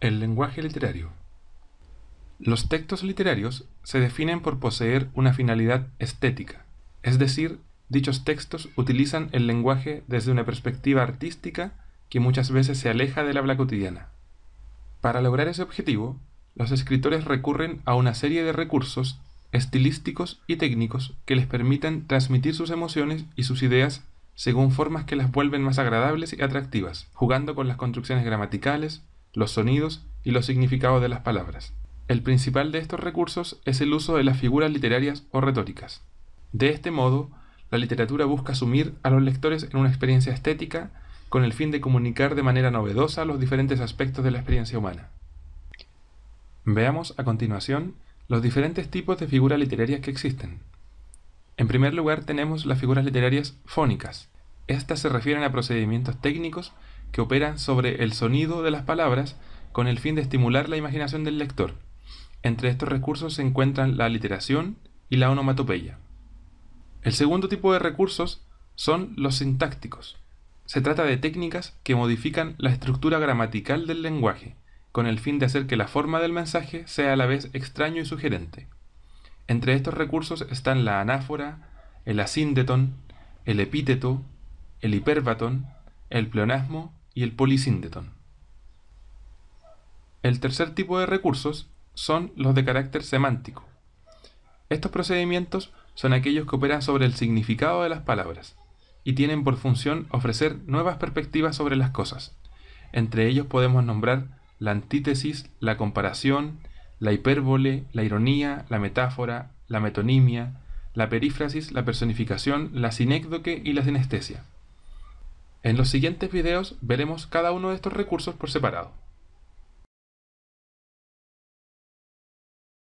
El lenguaje literario. Los textos literarios se definen por poseer una finalidad estética, es decir, dichos textos utilizan el lenguaje desde una perspectiva artística que muchas veces se aleja del habla cotidiana. Para lograr ese objetivo, los escritores recurren a una serie de recursos estilísticos y técnicos que les permiten transmitir sus emociones y sus ideas según formas que las vuelven más agradables y atractivas, jugando con las construcciones gramaticales, los sonidos y los significados de las palabras. El principal de estos recursos es el uso de las figuras literarias o retóricas. De este modo, la literatura busca sumir a los lectores en una experiencia estética con el fin de comunicar de manera novedosa los diferentes aspectos de la experiencia humana. Veamos a continuación los diferentes tipos de figuras literarias que existen. En primer lugar tenemos las figuras literarias fónicas. Estas se refieren a procedimientos técnicos que operan sobre el sonido de las palabras con el fin de estimular la imaginación del lector. Entre estos recursos se encuentran la literación y la onomatopeya. El segundo tipo de recursos son los sintácticos. Se trata de técnicas que modifican la estructura gramatical del lenguaje, con el fin de hacer que la forma del mensaje sea a la vez extraño y sugerente. Entre estos recursos están la anáfora, el asíndeton, el epíteto, el hiperbatón, el pleonasmo y el polisíndeton. El tercer tipo de recursos son los de carácter semántico. Estos procedimientos son aquellos que operan sobre el significado de las palabras y tienen por función ofrecer nuevas perspectivas sobre las cosas. Entre ellos podemos nombrar la antítesis, la comparación, la hipérbole, la ironía, la metáfora, la metonimia, la perífrasis, la personificación, la sinécdoque y la sinestesia. En los siguientes videos veremos cada uno de estos recursos por separado.